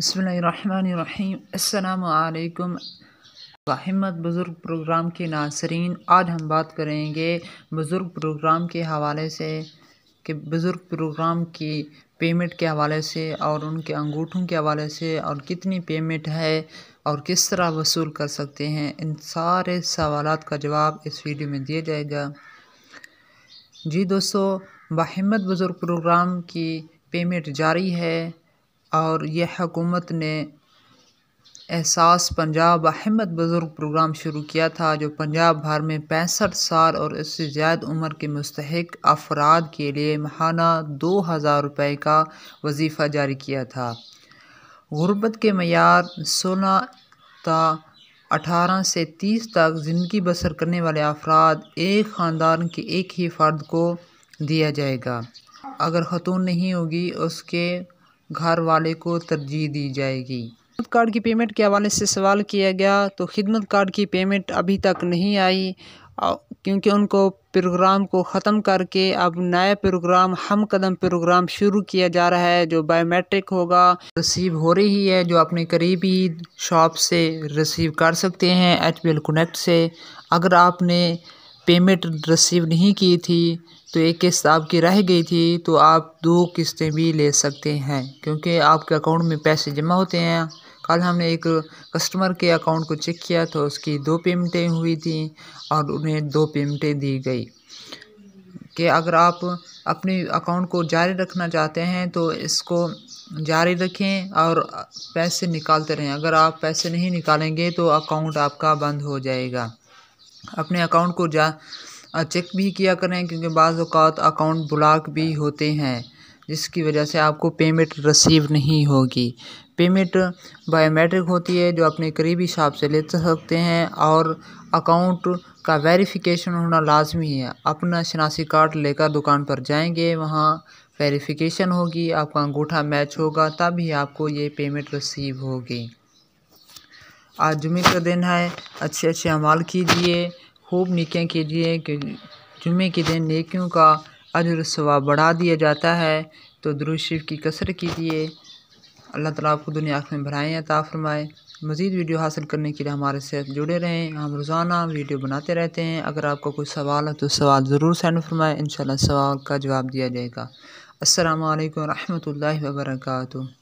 अल्लाम हिम्मत बुज़ुर्ग प्रोग्राम के नासरीन आज हम बात करेंगे बुज़ुर्ग प्रोग्राम के हवाले से कि बुज़ुर्ग प्रोग्राम की पेमेंट के हवाले से और उनके अंगूठों के हवाले से और कितनी पेमेंट है और किस तरह वसूल कर सकते हैं इन सारे सवाल का जवाब इस वीडियो में दिया जाएगा जी दोस्तों बहिम्मत बुज़ुर्ग प्रोग्राम की पेमेंट जारी है और यह हुकूमत ने एहसास पंजाब अहमद बुज़ुर्ग प्रोग्राम शुरू किया था जो पंजाब भर में पैंसठ साल और इससे ज़्यादा उम्र के मुस्तक अफराद के लिए माहाना दो हज़ार रुपये का वजीफ़ा जारी किया था गुर्बत के मैार सोलह ता अठारह से तीस तक ज़िंदगी बसर करने वाले अफराद एक ख़ानदान के एक ही फ़र्द को दिया जाएगा अगर ख़तून नहीं होगी उसके घर वाले को तरजीह दी जाएगी खिदमत कार्ड की पेमेंट के हवाले से सवाल किया गया तो खिदमत कार्ड की पेमेंट अभी तक नहीं आई क्योंकि उनको प्रोग्राम को ख़त्म करके अब नया प्रोग्राम हम कदम प्रोग्राम शुरू किया जा रहा है जो बायोमेट्रिक होगा रिसीव हो रही है जो अपने करीबी शॉप से रिसीव कर सकते हैं एच कनेक्ट से अगर आपने पेमेंट रिसीव नहीं की थी तो एक किस्त आपकी रह गई थी तो आप दो किस्तें भी ले सकते हैं क्योंकि आपके अकाउंट में पैसे जमा होते हैं कल हमने एक कस्टमर के अकाउंट को चेक किया तो उसकी दो पेमेंटें हुई थी और उन्हें दो पेमेंटें दी गई कि अगर आप अपने अकाउंट को जारी रखना चाहते हैं तो इसको जारी रखें और पैसे निकालते रहें अगर आप पैसे नहीं निकालेंगे तो अकाउंट आपका बंद हो जाएगा अपने अकाउंट को जा चेक भी किया करें क्योंकि बाज़ अवत अकाउंट ब्लॉक भी होते हैं जिसकी वजह से आपको पेमेंट रिसीव नहीं होगी पेमेंट बायोमेट्रिक होती है जो अपने करीबी शॉप से ले सकते हैं और अकाउंट का वेरिफिकेशन होना लाजमी है अपना शनासी कार्ड लेकर दुकान पर जाएंगे वहाँ वेरिफिकेशन होगी आपका अंगूठा मैच होगा तभी आपको ये पेमेंट रिसीव होगी आज जुमे का दिन है अच्छे अच्छे अमाल कीजिए खूब निकें कीजिए कि जुमे के दिन नेकियों का अजर स्वाब बढ़ा दिया जाता है तो दुरुशिफ़ की कसर कीजिए अल्लाह ताला आपको दुनिया आख में भराएँ अता फरमाए मज़ीद वीडियो हासिल करने के लिए हमारे साथ जुड़े रहें हम रोज़ाना वीडियो बनाते रहते हैं अगर आपका कोई सवाल है तो सवाल ज़रूर सैन फरमाएँ इन सवाल का जवाब दिया जाएगा असल वरहमल वर्का